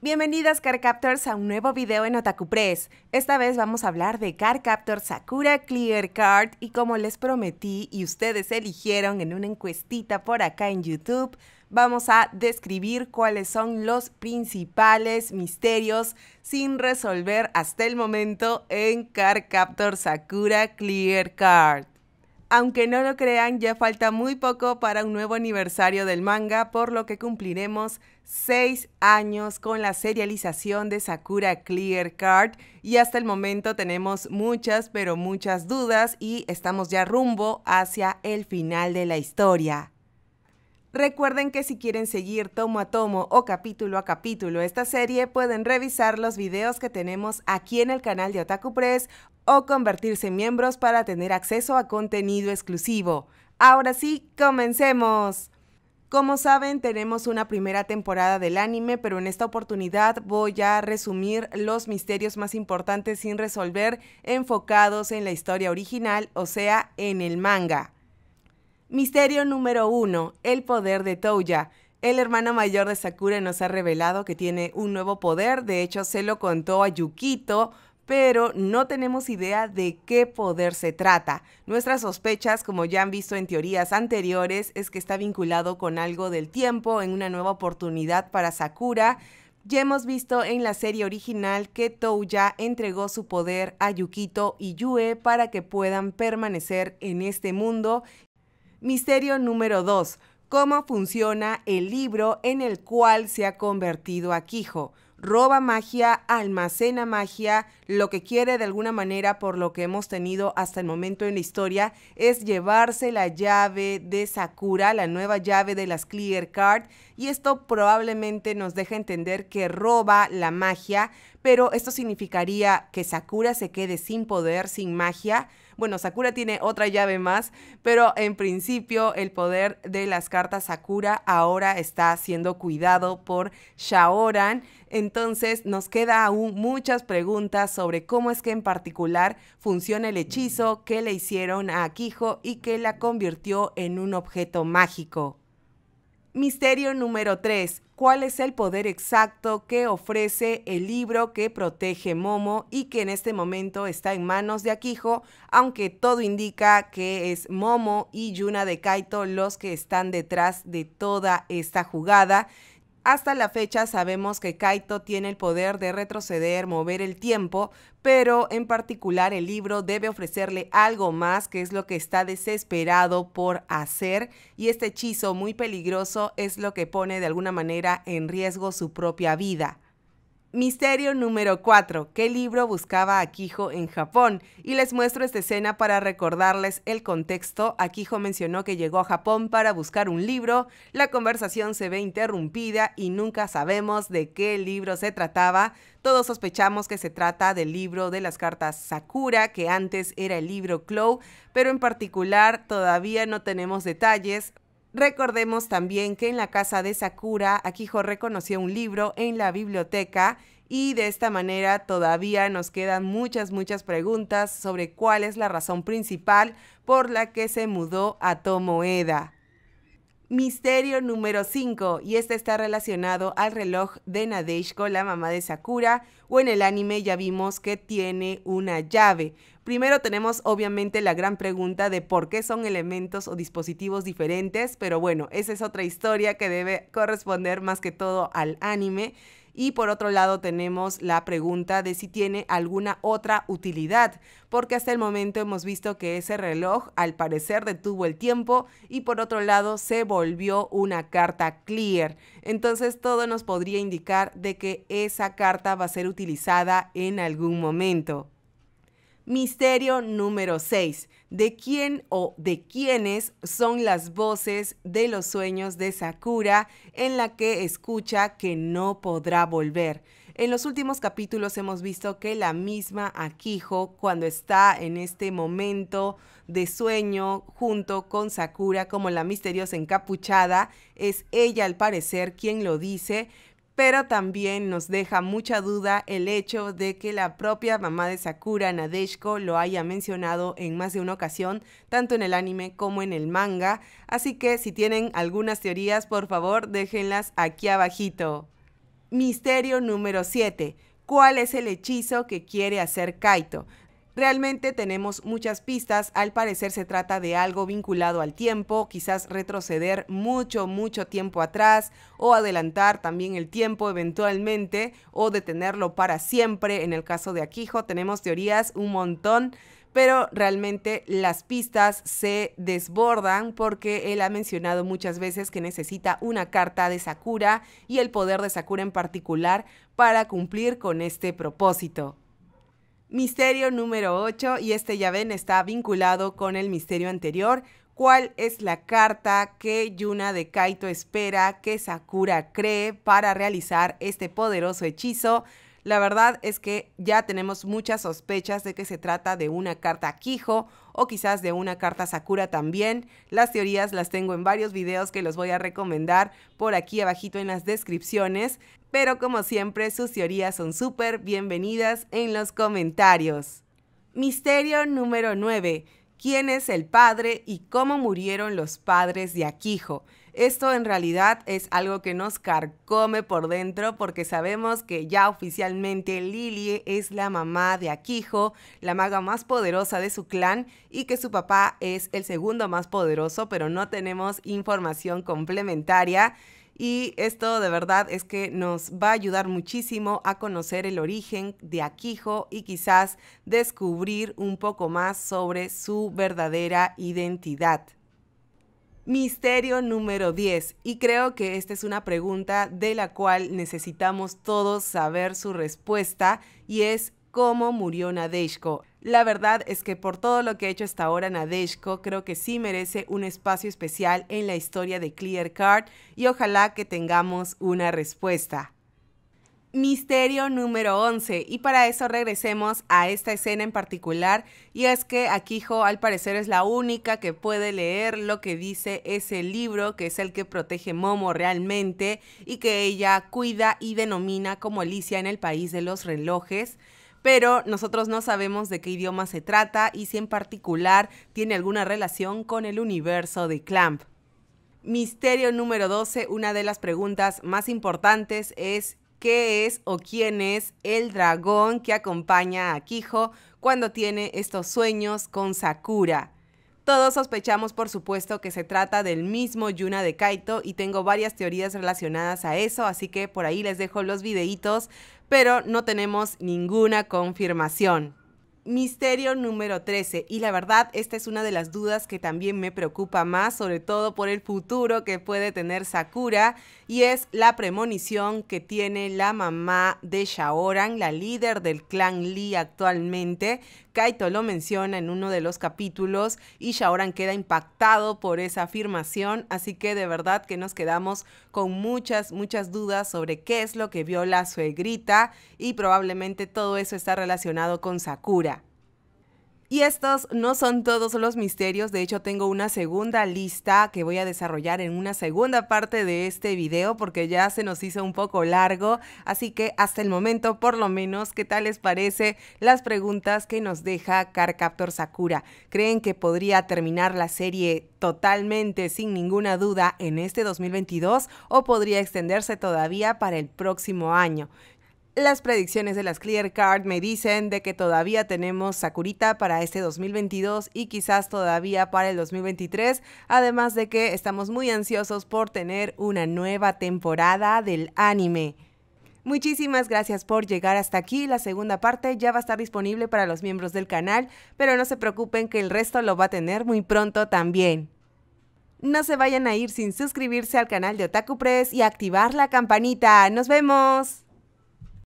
Bienvenidas CarCaptors a un nuevo video en Otaku Press. Esta vez vamos a hablar de CarCaptor Sakura Clear Card y como les prometí y ustedes eligieron en una encuestita por acá en YouTube, vamos a describir cuáles son los principales misterios sin resolver hasta el momento en CarCaptor Sakura Clear Card. Aunque no lo crean, ya falta muy poco para un nuevo aniversario del manga, por lo que cumpliremos 6 años con la serialización de Sakura Clear Card y hasta el momento tenemos muchas, pero muchas dudas y estamos ya rumbo hacia el final de la historia. Recuerden que si quieren seguir tomo a tomo o capítulo a capítulo esta serie, pueden revisar los videos que tenemos aquí en el canal de Otaku Press o convertirse en miembros para tener acceso a contenido exclusivo. Ahora sí, comencemos. Como saben, tenemos una primera temporada del anime, pero en esta oportunidad voy a resumir los misterios más importantes sin resolver enfocados en la historia original, o sea, en el manga. Misterio número 1. El poder de Touya. El hermano mayor de Sakura nos ha revelado que tiene un nuevo poder, de hecho se lo contó a Yukito, pero no tenemos idea de qué poder se trata. Nuestras sospechas, como ya han visto en teorías anteriores, es que está vinculado con algo del tiempo, en una nueva oportunidad para Sakura. Ya hemos visto en la serie original que Touya entregó su poder a Yukito y Yue para que puedan permanecer en este mundo. Misterio número 2. ¿Cómo funciona el libro en el cual se ha convertido Kijo? roba magia, almacena magia, lo que quiere de alguna manera por lo que hemos tenido hasta el momento en la historia es llevarse la llave de Sakura, la nueva llave de las Clear Card, y esto probablemente nos deja entender que roba la magia, pero esto significaría que Sakura se quede sin poder, sin magia. Bueno, Sakura tiene otra llave más, pero en principio el poder de las cartas Sakura ahora está siendo cuidado por Shaoran. En entonces nos queda aún muchas preguntas sobre cómo es que en particular funciona el hechizo que le hicieron a Akijo y que la convirtió en un objeto mágico. Misterio número 3. ¿Cuál es el poder exacto que ofrece el libro que protege Momo y que en este momento está en manos de Akijo, aunque todo indica que es Momo y Yuna de Kaito los que están detrás de toda esta jugada? Hasta la fecha sabemos que Kaito tiene el poder de retroceder, mover el tiempo, pero en particular el libro debe ofrecerle algo más que es lo que está desesperado por hacer y este hechizo muy peligroso es lo que pone de alguna manera en riesgo su propia vida. Misterio número 4. ¿Qué libro buscaba Akijo en Japón? Y les muestro esta escena para recordarles el contexto. Akijo mencionó que llegó a Japón para buscar un libro. La conversación se ve interrumpida y nunca sabemos de qué libro se trataba. Todos sospechamos que se trata del libro de las cartas Sakura, que antes era el libro Clow, pero en particular todavía no tenemos detalles. Recordemos también que en la casa de Sakura, Akijo reconoció un libro en la biblioteca y de esta manera todavía nos quedan muchas, muchas preguntas sobre cuál es la razón principal por la que se mudó a Tomoeda. Misterio número 5, y este está relacionado al reloj de Nadeshiko, la mamá de Sakura, o en el anime ya vimos que tiene una llave. Primero tenemos obviamente la gran pregunta de por qué son elementos o dispositivos diferentes, pero bueno, esa es otra historia que debe corresponder más que todo al anime. Y por otro lado tenemos la pregunta de si tiene alguna otra utilidad, porque hasta el momento hemos visto que ese reloj al parecer detuvo el tiempo y por otro lado se volvió una carta clear. Entonces todo nos podría indicar de que esa carta va a ser utilizada en algún momento. Misterio número 6. ¿De quién o de quiénes son las voces de los sueños de Sakura en la que escucha que no podrá volver? En los últimos capítulos hemos visto que la misma Akiho, cuando está en este momento de sueño junto con Sakura como la misteriosa encapuchada, es ella al parecer quien lo dice pero también nos deja mucha duda el hecho de que la propia mamá de Sakura, Nadeshko lo haya mencionado en más de una ocasión, tanto en el anime como en el manga, así que si tienen algunas teorías, por favor, déjenlas aquí abajito. Misterio número 7. ¿Cuál es el hechizo que quiere hacer Kaito? Realmente tenemos muchas pistas, al parecer se trata de algo vinculado al tiempo, quizás retroceder mucho, mucho tiempo atrás o adelantar también el tiempo eventualmente o detenerlo para siempre. En el caso de Aquijo tenemos teorías un montón pero realmente las pistas se desbordan porque él ha mencionado muchas veces que necesita una carta de Sakura y el poder de Sakura en particular para cumplir con este propósito. Misterio número 8, y este ya ven está vinculado con el misterio anterior. ¿Cuál es la carta que Yuna de Kaito espera que Sakura cree para realizar este poderoso hechizo? La verdad es que ya tenemos muchas sospechas de que se trata de una carta Quijo o quizás de una carta Sakura también. Las teorías las tengo en varios videos que los voy a recomendar por aquí abajito en las descripciones. Pero como siempre, sus teorías son súper bienvenidas en los comentarios. Misterio número 9. ¿Quién es el padre y cómo murieron los padres de Akijo? Esto en realidad es algo que nos carcome por dentro porque sabemos que ya oficialmente Lily es la mamá de Akijo, la maga más poderosa de su clan y que su papá es el segundo más poderoso, pero no tenemos información complementaria. Y esto de verdad es que nos va a ayudar muchísimo a conocer el origen de Akijo y quizás descubrir un poco más sobre su verdadera identidad. Misterio número 10. Y creo que esta es una pregunta de la cual necesitamos todos saber su respuesta y es cómo murió Nadeshko. La verdad es que por todo lo que ha hecho hasta ahora Nadeshko, creo que sí merece un espacio especial en la historia de Clear Card y ojalá que tengamos una respuesta. Misterio número 11. Y para eso regresemos a esta escena en particular. Y es que Akijo al parecer es la única que puede leer lo que dice ese libro, que es el que protege Momo realmente y que ella cuida y denomina como Alicia en el país de los relojes pero nosotros no sabemos de qué idioma se trata y si en particular tiene alguna relación con el universo de Clamp. Misterio número 12, una de las preguntas más importantes es qué es o quién es el dragón que acompaña a Kijo cuando tiene estos sueños con Sakura. Todos sospechamos, por supuesto, que se trata del mismo Yuna de Kaito y tengo varias teorías relacionadas a eso, así que por ahí les dejo los videitos, pero no tenemos ninguna confirmación. Misterio número 13. Y la verdad, esta es una de las dudas que también me preocupa más, sobre todo por el futuro que puede tener Sakura, y es la premonición que tiene la mamá de Shaoran, la líder del clan Lee actualmente, Kaito lo menciona en uno de los capítulos y Shaoran queda impactado por esa afirmación, así que de verdad que nos quedamos con muchas, muchas dudas sobre qué es lo que vio la suegrita y probablemente todo eso está relacionado con Sakura. Y estos no son todos los misterios, de hecho tengo una segunda lista que voy a desarrollar en una segunda parte de este video porque ya se nos hizo un poco largo, así que hasta el momento por lo menos, ¿qué tal les parece las preguntas que nos deja Carcaptor Sakura? ¿Creen que podría terminar la serie totalmente sin ninguna duda en este 2022 o podría extenderse todavía para el próximo año? Las predicciones de las Clear Card me dicen de que todavía tenemos Sakurita para este 2022 y quizás todavía para el 2023, además de que estamos muy ansiosos por tener una nueva temporada del anime. Muchísimas gracias por llegar hasta aquí. La segunda parte ya va a estar disponible para los miembros del canal, pero no se preocupen que el resto lo va a tener muy pronto también. No se vayan a ir sin suscribirse al canal de Otaku Press y activar la campanita. ¡Nos vemos!